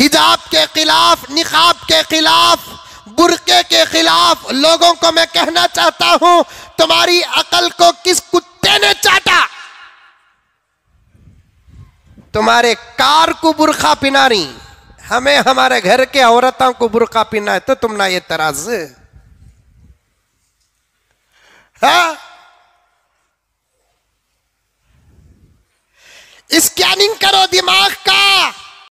हिजाब के खिलाफ निकाब के खिलाफ बुरके के खिलाफ लोगों को मैं कहना चाहता हूं तुम्हारी अकल को किस कुत्ते ने चाटा तुम्हारे कार को बुरखा पिनारी हमें हमारे घर के औरतों को बुरखा पिना है तो तुम ना ये तराज हाँ? स्कैनिंग करो दिमाग